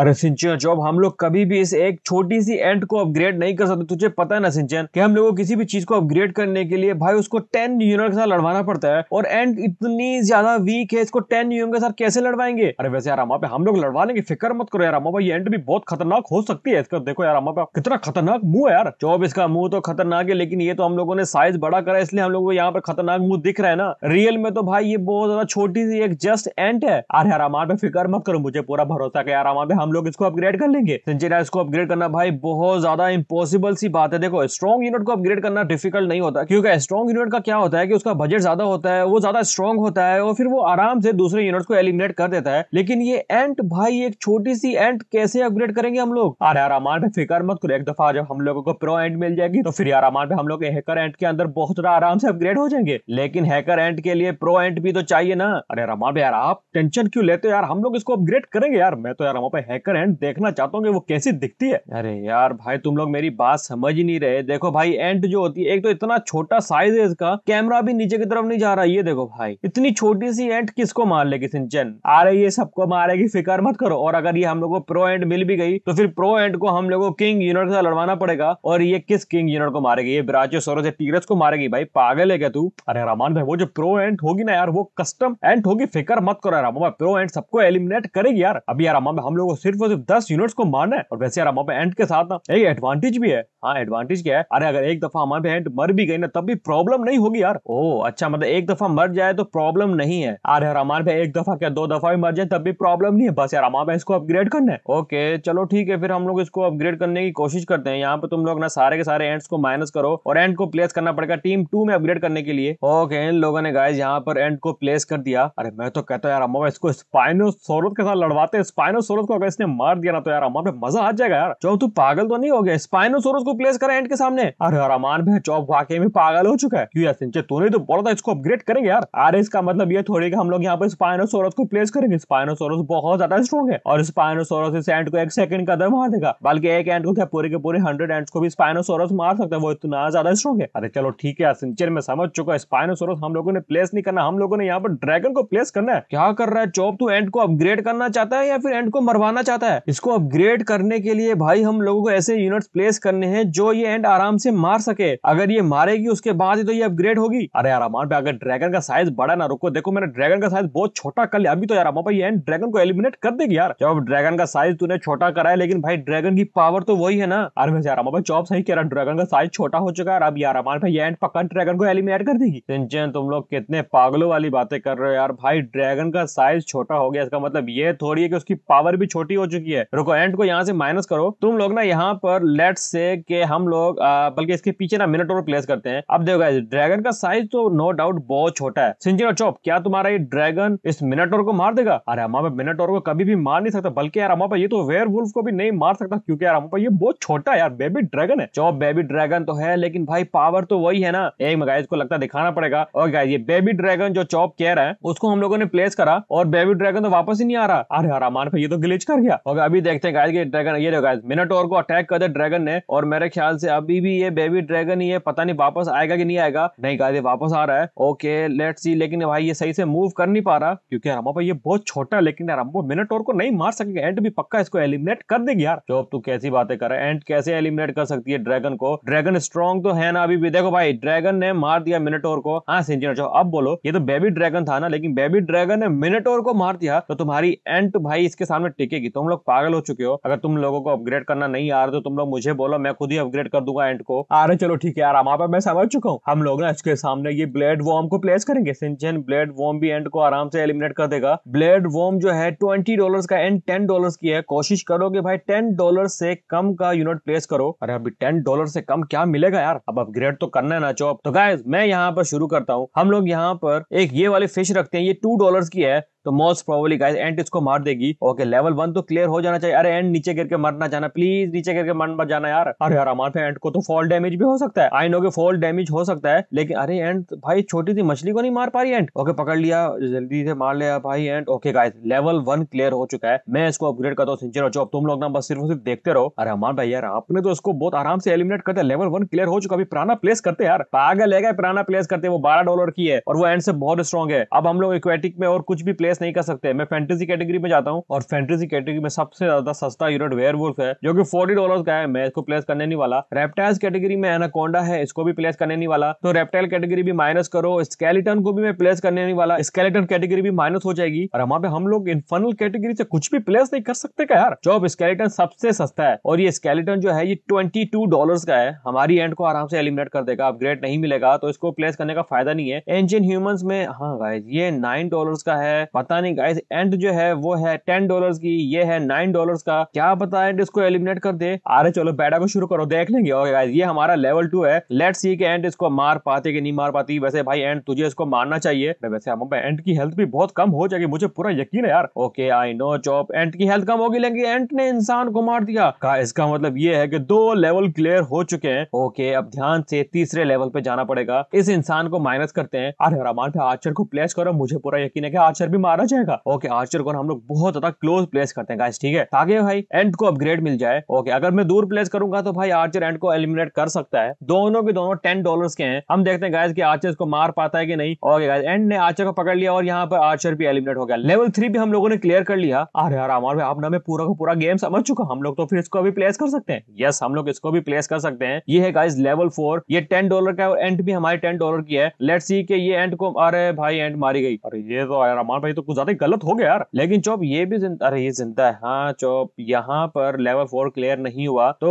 अरे सिंचन जॉब हम लोग कभी भी इस एक छोटी सी एंड को अपग्रेड नहीं कर सकते तुझे पता है ना सिंचन कि हम लोगों को किसी भी चीज को अपग्रेड करने के लिए भाई उसको टेन यूनिट के साथ लड़वाना पड़ता है और एंड इतनी ज्यादा वीक है इसको टेन यूनिट के साथ कैसे लड़वाएंगे अरे वैसे यार पे हम लोग लड़वा लेंगे फिक्र मत करो यार भाई ये एंड भी बहुत खतरनाक हो सकती है इसका देखो यार पे कितना खतरनाक मुंह है यार जॉब इसका मुंह तो खतरनाक है लेकिन ये तो हम लोगों ने साइज बड़ा करा इसलिए हम लोग को यहाँ पर खतरनाक मुंह दिख रहा है ना रियल में तो भाई ये बहुत ज्यादा छोटी सी एक जस्ट एंट है अरे यार पे फिक्र मत करो मुझे पूरा भरोसा है यार पे हम लोग इसको अपग्रेड कर लेंगे इसको अपग्रेड करना भाई बहुत ज्यादा इंपॉसिबल सी बात है देखो स्ट्रॉन्ग यूनिट को अपग्रेड करना डिफिकल्ट नहीं होता क्योंकि स्ट्रॉन्ग यूनिट का क्या होता है कि उसका बजट ज्यादा होता है वो ज्यादा स्ट्रॉन्ग होता है और फिर वो आराम से दूसरे यूनिट को एलिमिनेट कर देता है लेकिन ये एंट भाई एक छोटी सी एंट कैसे अपग्रेड करेंगे हम लोग अरे यार अमान पे फिकर मत करो एक दफा जब हम लोगों को प्रो एंट मिल जाएगी तो फिर यार अमान पे हम लोग हैकर एंट के अंदर बहुत ज्यादा आराम से अपग्रेड हो जाएंगे लेकिन हैकर एंट के लिए प्रो एंट भी तो चाहिए ना अरे यार पे यार आप टेंशन क्यों लेते हो यार हम लोग इसको अपग्रेड करेंगे यार मैं तो यार अमान पे हैकर एंड देखना चाहता हूँ वो कैसी दिखती है अरे यार भाई तुम लोग मेरी बात समझ ही नहीं रहे देखो भाई एंड जो होती है एक तो इतना छोटा साइज है इसका कैमरा भी नीचे की तरफ नहीं जा रहा ये देखो भाई इतनी छोटी सी एंड किसको मार लेगी सिंचन आ रही है सबको मारेगी फिक्र मत करो और अगर ये हम लोग को प्रो एंड मिल भी गई तो फिर प्रो एंड को हम लोग को किंग यूनिट से लड़वाना पड़ेगा और ये किस किंग यूनिट को मारेगी ये ब्राचो सोरो से टीरस को मारेगी भाई पागल है क्या तू अरे रमान भाई वो जो प्रो एंड होगी ना यार वो कस्टम एंड होगी फिक्र मत करो रामो भाई प्रो एंड सबको एलिमिनेट करेगी यार अभी यार हम लोग सिर्फ और सिर्फ दस यूनिट को मारना है और वैसे यार हमारे एंड के साथ ना एक एडवांटेज भी है हाँ एडवांटेज क्या है अरे अगर एक दफा हमारे एंड मर भी गई ना तब भी प्रॉब्लम नहीं होगी यार ओ अच्छा मतलब एक दफा मर जाए तो प्रॉब्लम नहीं है अरे यार हमारे एक दफा क्या दो दफा भी मर जाए तब भी प्रॉब्लम नहीं है बस यार हमारे इसको अपग्रेड करना है ओके चलो ठीक है फिर हम लोग इसको अपग्रेड करने की कोशिश करते हैं यहाँ पे तुम लोग ना सारे के सारे एंड्स को माइनस करो और एंड को प्लेस करना पड़ेगा टीम टू में अपग्रेड करने के लिए ओके इन लोगों ने गाइज यहाँ पर एंड को प्लेस कर दिया अरे मैं तो कहता हूँ यार हमारे इसको स्पाइनोसोरस के साथ लड़वाते हैं स्पाइनोसोरस को अगर में इसने मार दिया ना तो यार अमान पे मजा आ जाएगा यार चौब तू पागल तो नहीं हो गया स्पाइनोसोरस को प्लेस करे एंड के सामने अरे यार अमान भाई चौब वाकई में पागल हो चुका है क्यों यार सिंचे तूने तो बोला था इसको अपग्रेड करेंगे यार अरे इसका मतलब ये थोड़ी कि हम लोग यहाँ पे स्पाइनोसोरस को प्लेस करेंगे स्पाइनोसोरस बहुत ज्यादा स्ट्रॉन्ग है और स्पाइनोसोरस इस एंड को एक सेकंड का दर मार देगा बल्कि एक एंड को क्या पूरे के पूरे हंड्रेड एंड को भी स्पाइनोसोरस मार सकता है वो इतना ज्यादा स्ट्रॉन्ग है अरे चलो ठीक है सिंचर में समझ चुका है स्पाइनोसोरस हम लोगों ने प्लेस नहीं करना हम लोगों ने यहाँ पर ड्रैगन को प्लेस करना है क्या कर रहा है चौब तू एंड को अपग्रेड करना चाहता है या फिर एंड को मरवाना बनाना चाहता है इसको अपग्रेड करने के लिए भाई हम लोगों को ऐसे यूनिट्स प्लेस करने हैं जो ये एंड आराम से मार सके अगर ये मारेगी उसके बाद ही तो ये अपग्रेड होगी अरे यार अमान अगर ड्रैगन का साइज बड़ा ना रुको देखो मैंने ड्रैगन का साइज बहुत छोटा कर लिया अभी तो यार अमा भाई एंड ड्रैगन को एलिमिनेट कर देगी यार जब ड्रैगन का साइज तूने छोटा करा है लेकिन भाई ड्रैगन की पावर तो वही है ना अरे वैसे यार भाई जॉब सही कह रहा ड्रैगन का साइज छोटा हो चुका है अब यार अमान भाई एंड पक्का ड्रैगन को एलिमिनेट कर देगी टेंशन तुम लोग कितने पागलों वाली बातें कर रहे हो यार भाई ड्रैगन का साइज छोटा हो गया इसका मतलब ये थोड़ी है कि उसकी पावर भी छोटी छोटी हो चुकी है रुको एंड को यहाँ से माइनस करो तुम लोग ना यहाँ पर लेट से के हम लोग बल्कि इसके पीछे ना मिनट और प्लेस करते हैं अब देखो ड्रैगन का साइज तो नो डाउट बहुत छोटा है सिंजिनो चौप क्या तुम्हारा ये ड्रैगन इस मिनाटोर को मार देगा अरे हमारा मिनाटोर को कभी भी मार नहीं सकता बल्कि यार हमारा ये तो वेयर वुल्फ को भी नहीं मार सकता क्योंकि यार हमारा ये बहुत छोटा है यार बेबी ड्रैगन है चौप बेबी ड्रैगन तो है लेकिन भाई पावर तो वही है ना एक मैं गाइज को लगता दिखाना पड़ेगा और गाइज ये बेबी ड्रैगन जो चौप कह रहा है उसको हम लोगों ने प्लेस करा और बेबी ड्रैगन तो वापस ही नहीं आ रहा अरे यार हमारे ये तो ग्लिच कर कर गया और अभी देखते हैं कि ड्रैगन ये देखो मिनटोर को अटैक कर दे ड्रैगन ने और मेरे ख्याल से अभी भी ये बेबी ड्रैगन ही है पता नहीं वापस आएगा कि नहीं आएगा नहीं गाय वापस आ रहा है ओके लेट सी लेकिन भाई ये सही से मूव कर नहीं पा रहा क्योंकि हरमा भाई ये बहुत छोटा है लेकिन हरम्बो मिनटोर को नहीं मार सकेगा एंड भी पक्का इसको एलिमिनेट कर देगी यार जो तू कैसी बातें कर रहा है एंड कैसे एलिमिनेट कर सकती है ड्रैगन को ड्रैगन स्ट्रॉन्ग तो है ना अभी भी देखो भाई ड्रैगन ने मार दिया मिनटोर को हाँ सिंजन जो अच्छा, अब बोलो ये तो बेबी ड्रैगन था ना लेकिन बेबी ड्रैगन ने मिनटोर को मार दिया तो तुम्हारी एंट तो भाई इसके सामने टिकेगी जाएगी तुम लोग पागल हो चुके हो अगर तुम लोगों को अपग्रेड करना नहीं आ रहा तो तुम लोग मुझे बोलो मैं खुद ही अपग्रेड कर दूंगा एंड को आ रहे चलो ठीक है यार वहां पर मैं समझ चुका हूँ हम लोग ना इसके सामने ये ब्लेड वॉर्म को प्लेस करेंगे सिंचन ब्लेड वॉर्म भी एंड को आराम से एलिमिनेट कर देगा ब्लेड वॉर्म जो है ट्वेंटी डॉलर का एंड टेन डॉलर की है कोशिश करो कि भाई टेन डॉलर से कम का यूनिट प्लेस करो अरे अभी टेन डॉलर से कम क्या मिलेगा यार अब अपग्रेड तो करना है ना चौप तो गाय मैं यहाँ पर शुरू करता हूँ हम लोग यहाँ पर एक ये वाली फिश रखते हैं ये टू डॉलर की है तो मोस्ट प्रोबली गाइस एंट इसको मार देगी ओके लेवल वन तो क्लियर हो जाना चाहिए अरे एंड नीचे गिर के मरना जाना प्लीज नीचे गिर के मरना जाना यार अरे यार हमारे एंड को तो फॉल डैमेज भी हो सकता है आई नो के फॉल डैमेज हो सकता है लेकिन अरे एंड भाई छोटी सी मछली को नहीं मार पा रही एंड ओके पकड़ लिया जल्दी से मार लिया भाई and okay guys level one clear हो चुका है मैं इसको अपग्रेड करता हूँ सिंचर अब तुम लोग ना बस सिर्फ सिर्फ देखते रहो अरे हमार भाई यार आपने तो इसको बहुत आराम से एलिमिनेट करते लेवल वन क्लियर हो चुका अभी पुराना प्लेस करते यार पागल है पुराना प्लेस करते वो बारह डॉलर की है और वो एंड से बहुत स्ट्रॉन्ग है अब हम लोग इक्वेटिक में और कुछ भी प्लेस गेस नहीं कर सकते मैं फैंटेसी कैटेगरी में जाता हूँ और फैंटेसी कैटेगरी में सबसे ज्यादा सस्ता यूनिट वेयर है जो कि फोर्टी डॉलर का है मैं इसको प्लेस करने नहीं वाला रेप्टाइल कैटेगरी में एनाकोंडा है इसको भी प्लेस करने नहीं वाला तो रेप्टाइल कैटेगरी भी माइनस करो स्केलेटन को भी मैं प्लेस करने नहीं वाला स्केलेटन कैटेगरी भी माइनस हो जाएगी और वहां पे हम लोग इनफनल कैटेगरी से कुछ भी प्लेस नहीं कर सकते क्या यार जॉब स्केलेटन सबसे सस्ता है और ये स्केलेटन जो है ये ट्वेंटी टू डॉलर का है हमारी एंड को आराम से एलिमिनेट कर देगा अपग्रेड नहीं मिलेगा तो इसको प्लेस करने का फायदा नहीं है एंजिन ह्यूमन में हाँ गाइज ये नाइन डॉलर का है पता नहीं गाइस एंड जो है वो है टेन डॉलर की ये है नाइन डॉलर का क्या पता एंड इसको एलिमिनेट कर दे अरे चलो बैठा को शुरू करो देख लेंगे ओके गाइस ये हमारा लेवल टू है लेट सी के एंड इसको मार पाते कि नहीं मार पाती वैसे भाई एंड तुझे इसको मारना चाहिए वैसे हम एंड की हेल्थ भी बहुत कम हो जाएगी मुझे पूरा यकीन है यार okay I know chop ant की हेल्थ कम होगी लेकिन एंट ने इंसान को मार दिया का इसका मतलब ये है कि दो लेवल क्लियर हो चुके हैं ओके अब ध्यान से तीसरे लेवल पे जाना पड़ेगा इस इंसान को माइनस करते हैं अरे रमान पे आर्चर को प्लेस करो मुझे पूरा यकीन है कि आर्चर भी मारा जाएगा ओके आर्चर को हम लोग बहुत ज्यादा क्लोज प्लेस करते हैं गाइस ठीक है ताकि भाई एंड को अपग्रेड मिल जाए ओके अगर मैं दूर प्लेस करूंगा तो भाई आर्चर एंड को एलिमिनेट कर सकता है दोनों के दोनों टेन डॉलर के हैं हम देखते हैं गाइस की आर्चर को मार पाता है कि नहीं ओके गाइस एंड ने आर्चर को पकड़ लिया और यहाँ पर आर्चर भी एलिमिनेट हो गया लेवल थ्री भी हम लोगों ने क्लियर कर लिया अरे यार हमारे आप ना मैं पूरा का पूरा गेम समझ चुका हम लोग तो फिर इसको भी प्लेस कर सकते हैं यस हम लोग इसको भी प्लेस कर सकते हैं ये है गाइस लेवल फोर ये टेन डॉलर का और एंड भी हमारे टेन डॉलर की है लेट सी के ये एंड को अरे भाई एंड मारी गई अरे ये तो यार अमान तो कुछ ज्यादा गलत हो गया यार लेकिन चौप ये भी जिंदा अरे ये जिंदा है हाँ चौप यहाँ पर लेवल फोर क्लियर नहीं हुआ तो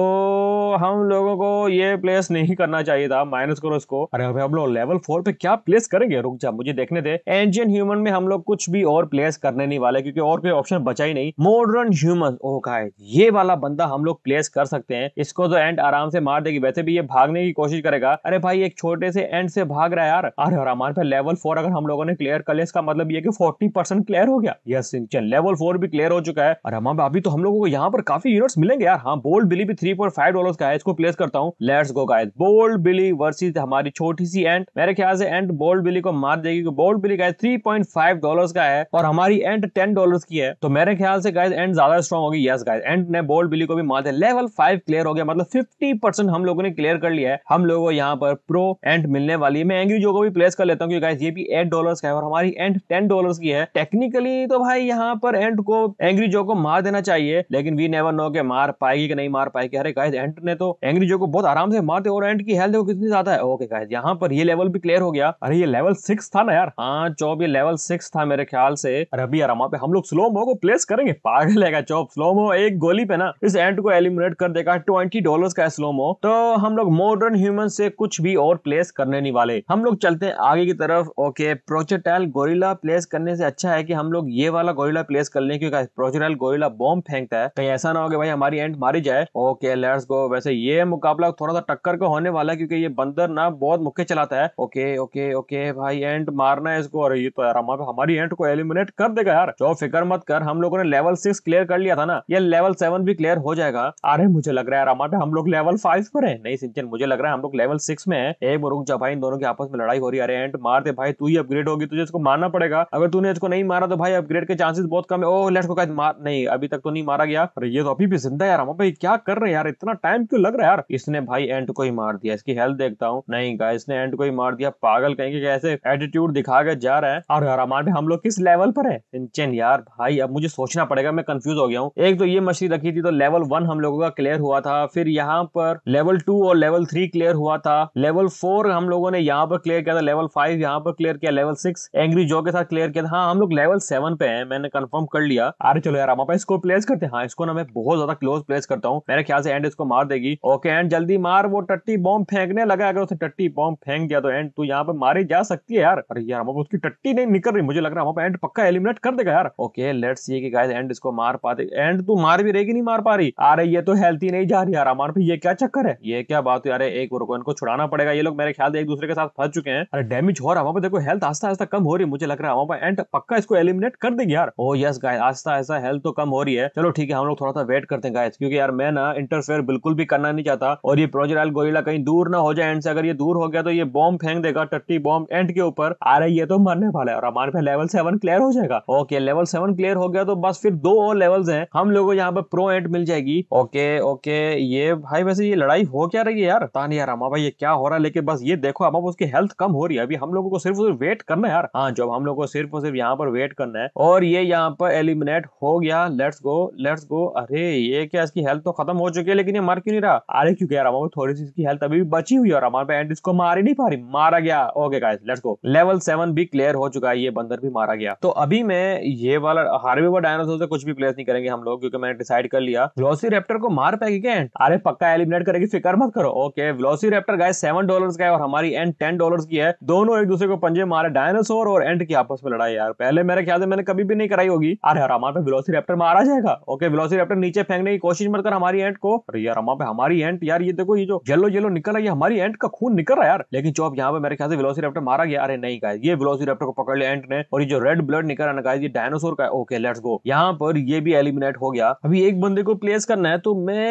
हम लोगों को ये प्लेस नहीं करना चाहिए था माइनस करो इसको अरे अभी हम लोग लेवल फोर पे क्या प्लेस करेंगे रुक जा मुझे देखने दे एंजियन ह्यूमन में हम लोग कुछ भी और प्लेस करने नहीं वाले क्योंकि और कोई ऑप्शन बचा ही नहीं मॉडर्न ह्यूमन ओ का ये वाला बंदा हम लोग प्लेस कर सकते हैं इसको तो एंड आराम से मार देगी वैसे भी ये भागने की कोशिश करेगा अरे भाई एक छोटे से एंड से भाग रहा है यार अरे हमारे पे लेवल फोर अगर हम लोगों ने क्लियर कर लिया इसका मतलब ये कि परसेंट क्लियर हो गया यस सिंचन लेवल फोर भी क्लियर हो चुका है और हम अभी तो हम लोगों को यहाँ पर काफी यूनिट्स मिलेंगे यार हाँ बोल्ड बिली भी थ्री पॉइंट फाइव डॉलर का है इसको प्लेस करता हूँ let's go guys bold billy versus हमारी छोटी सी एंड मेरे ख्याल से एंड बोल्ड बिली को मार देगी bold billy guys three point five dollar का है और हमारी एंड टेन डॉलर की है तो मेरे ख्याल से गाइस एंड ज्यादा स्ट्रॉन्ग होगी यस गाइस एंड ने बोल्ड बिली को भी मार दिया लेवल फाइव क्लियर हो गया मतलब फिफ्टी परसेंट हम लोगों ने क्लियर कर लिया है हम लोगों को यहाँ पर प्रो एंड मिलने वाली है मैं एंग्री जो को भी प्लेस कर लेता हूँ क्योंकि गाइस ये भी एट डॉलर का है और हमारी एंड टेन डॉलर की है है टेक्निकली तो भाई यहाँ पर एंट को एंग्री जो को मार देना चाहिए लेकिन वी नेवर नो के मार पाएगी कि नहीं मार पाएगी अरे गाइस एंट ने तो एंग्री जो को बहुत आराम से मारते और एंट की हेल्थ कितनी ज्यादा है ओके गाइस यहाँ पर ये लेवल भी क्लियर हो गया अरे ये लेवल सिक्स था ना यार हाँ चौब ये लेवल सिक्स था मेरे ख्याल से अरे अभी यार वहाँ पे हम लोग स्लो मो को प्लेस करेंगे पागल है चौब स्लो मो एक गोली पे ना इस एंट को एलिमिनेट कर देगा ट्वेंटी डॉलर का स्लो मो तो हम लोग मॉडर्न ह्यूमन से कुछ भी और प्लेस करने नहीं वाले हम लोग चलते हैं आगे की तरफ ओके प्रोचेटाइल गोरिला प्लेस करने से अच्छा है कि हम लोग ये वाला गोरिल्ला प्लेस कर लें क्योंकि प्रोचुरल गोरिल्ला बॉम्ब फेंकता है कहीं ऐसा ना हो कि भाई हमारी एंड मारी जाए ओके लेट्स गो वैसे ये मुकाबला थोड़ा सा टक्कर का होने वाला है क्योंकि ये बंदर ना बहुत मुक्के चलाता है ओके ओके ओके भाई एंट मारना है इसको और ये तो यार हमारी एंट को एलिमिनेट कर देगा यार जो तो फिक्र मत कर हम लोगों ने लेवल सिक्स क्लियर कर लिया था ना ये लेवल सेवन भी क्लियर हो जाएगा अरे मुझे लग रहा है यार हमारे हम लोग लेवल फाइव पर है नहीं सिंचन मुझे लग रहा है हम लोग लेवल सिक्स में है एक रुक जा भाई इन दोनों की आपस में लड़ाई हो रही है अरे एंट मार दे भाई तू ही अपग्रेड होगी तुझे इसको मारना पड़ेगा अगर तूने इसको को नहीं मारा तो भाई अपग्रेड के चांसेस बहुत कम है ओह लेट्स गो गाइस मार नहीं अभी तक तो नहीं मारा गया अरे ये तो अभी भी जिंदा यार भाई क्या कर रहे हैं यार इतना टाइम क्यों लग रहा है यार इसने भाई एंड को ही मार दिया इसकी हेल्थ देखता हूँ नहीं गाइस ने एंड को ही मार दिया पागल कहेंगे कैसे एटीट्यूड दिखा के जा रहा है और यार हमारे हम लोग किस लेवल पर है इंचन यार भाई अब मुझे सोचना पड़ेगा मैं कंफ्यूज हो गया हूँ एक तो ये मशीन रखी थी तो लेवल वन हम लोगों का क्लियर हुआ था फिर यहाँ पर लेवल टू और लेवल थ्री क्लियर हुआ था लेवल फोर हम लोगों ने यहाँ पर क्लियर किया था लेवल फाइव यहाँ पर क्लियर किया लेवल सिक्स एंग्री जो के साथ क्लियर किया था हाँ हम लोग लेवल सेवन पे हैं मैंने कंफर्म कर लिया अरे चलो यार हम अपना इसको प्लेस करते हैं हाँ इसको ना मैं बहुत ज्यादा क्लोज प्लेस करता हूँ मेरे ख्याल से एंड इसको मार देगी ओके एंड जल्दी मार वो टट्टी बॉम्ब फेंकने लगा अगर उसे टट्टी बॉम्ब फेंक दिया तो एंड तू तो यहाँ पे मारी जा सकती है यार अरे यार हम उसकी टट्टी नहीं निकल रही मुझे लग रहा है एंड पक्का एलिमिनेट कर देगा यार ओके लेट सी की गाय एंड इसको मार पाते एंड तू तो मार भी रहेगी नहीं मार पा रही अरे ये तो हेल्थी नहीं जा रही यार हमारे ये क्या चक्कर है ये क्या बात यार एक रुको इनको छुड़ाना पड़ेगा ये लोग मेरे ख्याल से एक दूसरे के साथ फंस चुके हैं अरे डैमेज हो रहा है वहां पर देखो हेल्थ आस्ता आस्ता कम हो रही मुझे लग रहा है वहां पर एंड पक्का इसको एलिमिनेट कर देगी यार ओ यस गाइस आस्ता आस्ता हेल्थ तो कम हो रही है चलो ठीक है हम लोग थोड़ा सा वेट करते हैं गाइस क्योंकि यार मैं ना इंटरफेयर बिल्कुल भी करना नहीं चाहता और ये प्रोजेराइल गोरिला कहीं दूर ना हो जाए एंड से अगर ये दूर हो गया तो ये बॉम्ब फेंक देगा टट्टी बॉम्ब एंड के ऊपर आ रही है तो मरने वाला है और हमारे पे लेवल सेवन क्लियर हो जाएगा ओके लेवल सेवन क्लियर हो गया तो बस फिर दो और लेवल है हम लोगों को यहाँ पर प्रो एंट मिल जाएगी ओके ओके ये भाई वैसे ये लड़ाई हो क्या रही है यार ता नहीं यार अमा भाई ये क्या हो रहा है लेकिन बस ये देखो अमा उसकी हेल्थ कम हो रही है अभी हम लोगों को सिर्फ वेट करना है यार हाँ जब हम लोग को सिर्फ और सिर्फ यहाँ यहाँ पर वेट करना है और ये यहाँ पर एलिमिनेट हो गया लेट्स गो लेट्स गो अरे ये क्या इसकी हेल्थ तो खत्म हो चुकी है लेकिन ये मर क्यों नहीं रहा अरे क्यों कह रहा हूँ थोड़ी सी इसकी हेल्थ अभी भी बची हुई है और हमारे एंड इसको मार ही नहीं पा रही मारा गया okay guys let's go level seven भी क्लियर हो चुका है ये बंदर भी मारा गया तो अभी मैं ये वाला हार्वे व डायनासोर से कुछ भी प्लेस नहीं करेंगे हम लोग क्योंकि मैंने डिसाइड कर लिया ग्लोसी रेप्टर को मार पाएगी क्या एंड अरे पक्का एलिमिनेट करेगी फिक्र मत करो okay glossy raptor guys seven dollar का है और हमारी एंड टेन डॉलर की है दोनों एक दूसरे को पंजे मारे डायनासोर और एंड की आपस में लड़ाई यार पहले मेरे ख्याल से मैंने कभी भी नहीं कराई होगी अरे यार हमारे पे रेप्टर मारा जाएगा ओके रेप्टर नीचे फेंकने की कोशिश मत कर हमारी एंट को अरे यार हमारे पे हमारी एंट यार ये देखो ये जो येलो येलो निकल रहा है हमारी एंट का खून निकल रहा है यार लेकिन चौप यहाँ पे मेरे ख्याल से रेप्टर मारा गया अरे नहीं गाय ये रेप्टर को पकड़ लिया एंट ने और ये जो रेड ब्लड निकल रहा है ये डायनासोर का ओके लेट्स गो यहाँ पर ये भी एलिमिनेट हो गया अभी एक बंदे को प्लेस करना है तो मैं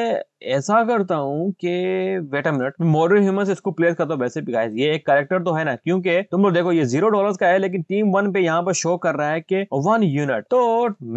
ऐसा करता हूँ कि वेट मिनट मॉडर्न ह्यूमन इसको प्लेस करता हूँ वैसे भी गाइस ये एक करेक्टर तो है ना क्योंकि तुम लोग देखो ये जीरो डॉलर का है लेकिन टीम वन पे यहाँ पर शो कर रहा है कि वन यूनिट तो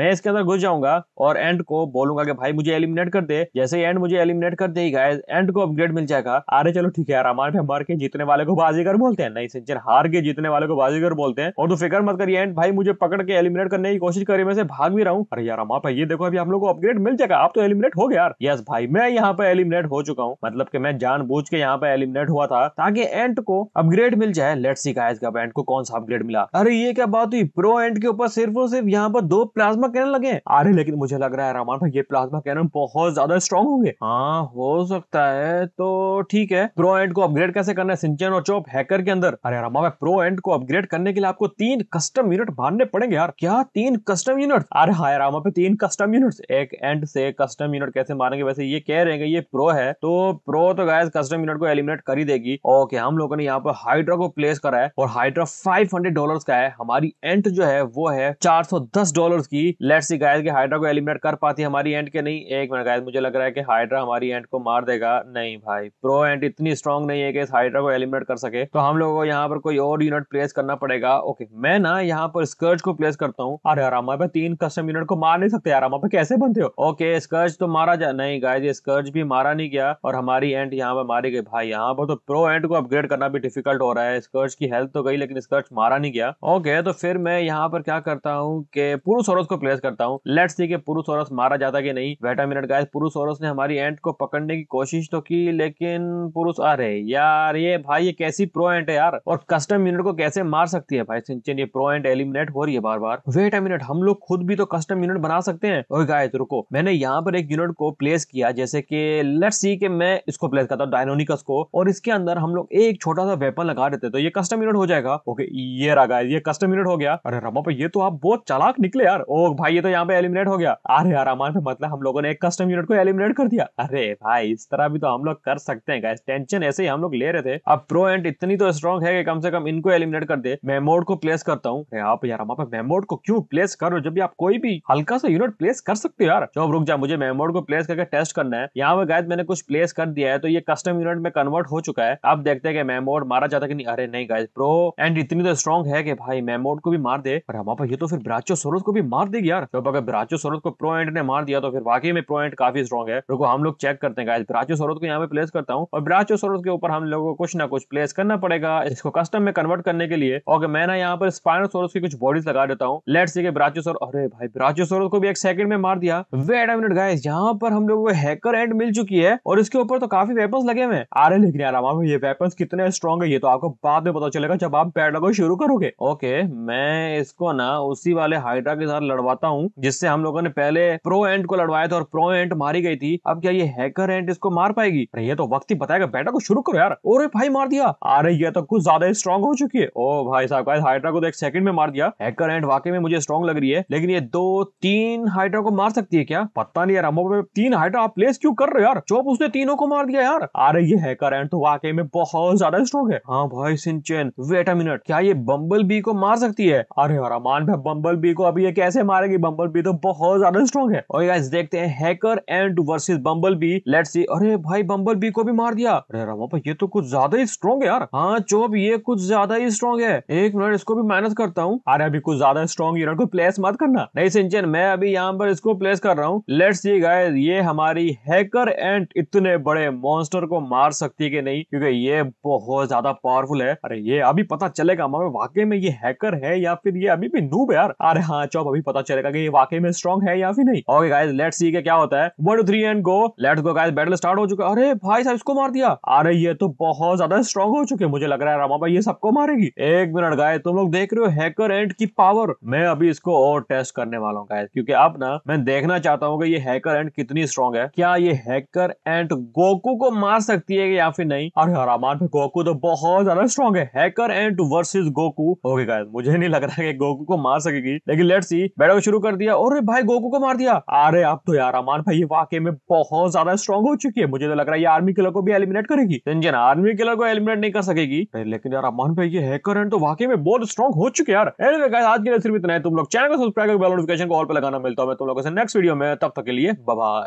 मैं इसके अंदर घुस जाऊंगा और एंड को बोलूंगा कि भाई मुझे एलिमिनेट कर दे जैसे एंड मुझे एलिमिनेट कर देगी गाइस एंड को अपग्रेड मिल जाएगा अरे चलो ठीक है आराम हमारे मार के जीतने वाले को बाजीगर बोलते हैं नहीं सिंचर हार के जीतने वाले को बाजीगर बोलते हैं और तू फिक्र मत करिए एंड भाई मुझे पकड़ के एलिमिनेट करने की कोशिश करिए मैं से भाग भी रहा हूँ अरे यार हमारा ये देखो अभी हम लोग को अपग्रेड मिल जाएगा आप तो एलिमिनेट हो गया यार यस भाई मैं यहाँ पर एलिमिनेट हो चुका हूँ मतलब कि मैं जानबूझ के यहाँ पर एलिमिनेट हुआ था ताकि एंट को अपग्रेड मिल जाए लेट सी गाइस कब एंट को कौन सा अपग्रेड मिला अरे ये क्या बात हुई प्रो एंट के ऊपर सिर्फ और सिर्फ यहाँ पर दो प्लाज्मा कैनन लगे अरे लेकिन मुझे लग रहा है रामान भाई ये प्लाज्मा कैनन बहुत ज्यादा स्ट्रॉन्ग होंगे हाँ हो सकता है तो ठीक है प्रो एंट को अपग्रेड कैसे करना है सिंचन और चौप हैकर के अंदर अरे रामा भाई प्रो एंट को अपग्रेड करने के लिए आपको तीन कस्टम यूनिट मारने पड़ेंगे यार क्या तीन कस्टम यूनिट अरे हाँ रामा पे तीन कस्टम यूनिट एक एंड से कस्टम यूनिट कैसे मारेंगे वैसे ये कह रहेंगे ये प्रो है तो प्रो तो गायस कस्टम यूनिट को एलिमिनेट कर ही देगी ओके हम लोगों ने यहाँ पर हाइड्रा को प्लेस करा है और हाइड्रा फाइव हंड्रेड का है हमारी एंट जो है वो है चार सौ की लेट सी गायस की हाइड्रा को एलिमिनेट कर पाती है हमारी एंट के नहीं एक मिनट गायस मुझे लग रहा है कि हाइड्रा हमारी एंट को मार देगा नहीं भाई प्रो एंट इतनी स्ट्रॉन्ग नहीं है कि इस हाइड्रा को एलिमिनेट कर सके तो हम लोगों को यहाँ पर कोई और यूनिट प्लेस करना पड़ेगा ओके मैं ना यहाँ पर स्कर्च को प्लेस करता हूँ अरे आराम हमारे तीन कस्टम यूनिट को मार नहीं सकते आराम पे कैसे बनते हो ओके स्कर्च तो मारा जा नहीं गाय स्कर्ज भी मारा नहीं गया और हमारी एंड यहाँ पर मारी गई भाई यहाँ पर तो प्रो एंड को अपग्रेड करना भी डिफिकल्ट हो रहा है स्कर्ज की हेल्थ तो गई लेकिन स्कर्ज मारा नहीं गया ओके तो फिर मैं यहाँ पर क्या करता हूँ कि पुरुसोरस को प्लेस करता हूँ लेट सी कि पुरुसोरस मारा जाता कि नहीं वेटा मिनट गाइस पुरुसोरस ने हमारी एंड को पकड़ने की कोशिश तो की लेकिन पुरुष आ रहे यार ये भाई ये कैसी प्रो एंट है यार और कस्टम यूनिट को कैसे मार सकती है भाई सिंचन ये प्रो एंट एलिमिनेट हो रही है बार बार वेट अ मिनट हम लोग खुद भी तो कस्टम यूनिट बना सकते हैं और गाय रुको मैंने यहाँ पर एक यूनिट को प्लेस किया जैसे जैसे कि लेट्स सी कि मैं इसको प्लेस करता हूँ डायनोनिकस को और इसके अंदर हम लोग एक छोटा सा वेपन लगा देते तो ये कस्टम यूनिट हो जाएगा ओके ये रहा ये कस्टम यूनिट हो गया अरे रमा पे ये तो आप बहुत चालाक निकले यार ओ भाई ये तो यहाँ पे एलिमिनेट हो गया अरे यार हमारे पे मतलब हम लोगों ने एक कस्टम यूनिट को एलिमिनेट कर दिया अरे भाई इस तरह भी तो हम लोग कर सकते हैं गाइस टेंशन ऐसे ही हम लोग ले रहे थे अब प्रो एंड इतनी तो स्ट्रॉन्ग है कि कम से कम इनको एलिमिनेट कर दे मेमोड को प्लेस करता हूँ आप यार हमारे मेमोड को क्यों प्लेस करो जब भी आप कोई भी हल्का सा यूनिट प्लेस कर सकते हो यार चलो रुक जा मुझे मेमोड को प्लेस करके टेस्ट करना है है यहाँ पे गायद मैंने कुछ प्लेस कर दिया है तो ये कस्टम यूनिट में कन्वर्ट हो चुका है आप देखते हैं कि मेमोड मारा जाता कि नहीं अरे नहीं गायद प्रो एंड इतनी तो स्ट्रॉन्ग है कि भाई मेमोड को भी मार दे पर हमारे ये तो फिर ब्राचो सोरत को भी मार देगी यार तो अगर ब्राचो सोरत को प्रो एंड ने मार दिया तो फिर वाकई में प्रो एंड काफी स्ट्रॉन्ग है रुको हम लोग चेक करते हैं गाइस ब्राचो सोरत को यहाँ पे प्लेस करता हूँ और ब्राचो सोरत के ऊपर हम लोग को कुछ ना कुछ प्लेस करना पड़ेगा इसको कस्टम में कन्वर्ट करने के लिए और मैं ना यहाँ पर स्पाइनल सोरस की कुछ बॉडीज लगा देता हूँ लेट सी के ब्राचो सोर अरे भाई ब्राचो सोरत को भी एक सेकंड में मार दिया वेट मिनट गाइस यहाँ पर हम लोगों को हैकर प्लेनेट मिल चुकी है और इसके ऊपर तो काफी वेपन्स लगे हुए हैं अरे लेकिन यार हमारे ये वेपन्स कितने स्ट्रॉन्ग है ये तो आपको बाद में पता चलेगा जब आप पैड लगो शुरू करोगे ओके मैं इसको ना उसी वाले हाइड्रा के साथ लड़वाता हूँ जिससे हम लोगों ने पहले प्रो एंड को लड़वाया था और प्रो एंट मारी गई थी अब क्या ये हैकर एंट इसको मार पाएगी अरे ये तो वक्त ही बताएगा बैठा को शुरू करो यार और भाई मार दिया अरे ये तो कुछ ज्यादा स्ट्रॉन्ग हो चुकी है ओ भाई साहब हाइड्रा को तो एक सेकंड में मार दिया हैकर एंट वाकई में मुझे स्ट्रॉन्ग लग रही है लेकिन ये दो तीन हाइड्रा को मार सकती है क्या पता नहीं यार अमो तीन हाइड्रा आप प्लेस क्यों क्यों कर रहे यार चौप उसने तीनों को मार दिया यार अरे ये हैकर एंड तो वाकई में बहुत ज्यादा स्ट्रॉन्ग है हाँ भाई सिंचन वेट अ मिनट क्या ये बम्बल बी को मार सकती है अरे यार अमान भाई बम्बल बी को अभी ये कैसे मारेगी बम्बल बी तो बहुत ज्यादा स्ट्रॉन्ग है और गाइस देखते हैं hacker and versus bumble bee let's see अरे भाई बम्बल बी को भी मार दिया अरे रामा ये तो कुछ ज्यादा ही स्ट्रॉन्ग है यार हाँ चौप ये कुछ ज्यादा ही स्ट्रॉन्ग है एक मिनट इसको भी माइनस करता हूँ अरे अभी कुछ ज्यादा स्ट्रॉन्ग यूनिट को प्लेस मत करना नहीं सिंचन मैं अभी यहाँ पर इसको प्लेस कर रहा हूँ लेट्स सी गाइस ये हमारी है हैकर एंट इतने बड़े मॉन्स्टर को मार सकती है कि नहीं क्योंकि ये बहुत ज्यादा पावरफुल है अरे ये अभी पता चलेगा मगर वाकई में ये हैकर है या फिर ये अभी भी नूब यार अरे हाँ चौब अभी पता चलेगा कि ये वाकई में स्ट्रॉन्ग है या फिर नहीं ओके गाइस लेट्स सी के क्या होता है one two three and go let's go guys battle start हो चुका अरे भाई साहब इसको मार दिया अरे ये तो बहुत ज्यादा स्ट्रॉन्ग हो चुके मुझे लग रहा है रामा भाई ये सबको मारेगी एक मिनट गाय तुम लोग देख रहे हो हैकर एंट की पावर मैं अभी इसको और टेस्ट करने वाला हूँ गाय क्योंकि अब ना मैं देखना चाहता हूँ कि ये हैकर एंट कितनी स्ट्रॉन्ग है क्या ये ये हैकर एंड गोकू को मार सकती है या फिर नहीं अरे हरामान पे गोकू तो बहुत ज्यादा स्ट्रॉन्ग है hacker and versus Goku okay guys मुझे नहीं लग रहा है गोकू को मार सकेगी लेकिन लेट्स सी बैटल शुरू कर दिया और भाई गोकू को मार दिया अरे अब तो यार अमान भाई ये वाकई में बहुत ज्यादा स्ट्रॉन्ग हो चुकी है मुझे तो लग रहा है ये आर्मी किलर को भी एलिमिनेट करेगी इंजन आर्मी किलर को एलिमिनेट नहीं कर सकेगी लेकिन यार अमान भाई ये हैकर एंड तो वाकई में बहुत स्ट्रॉन्ग हो चुके यार एनीवे गाइस आज के लिए सिर्फ इतना है तुम लोग चैनल को सब्सक्राइब करके बेल नोटिफिकेशन को ऑल पे लगाना मिलता है मैं तुम लोगों से नेक्स्ट वीडियो में तब तक के लिए बाय बाय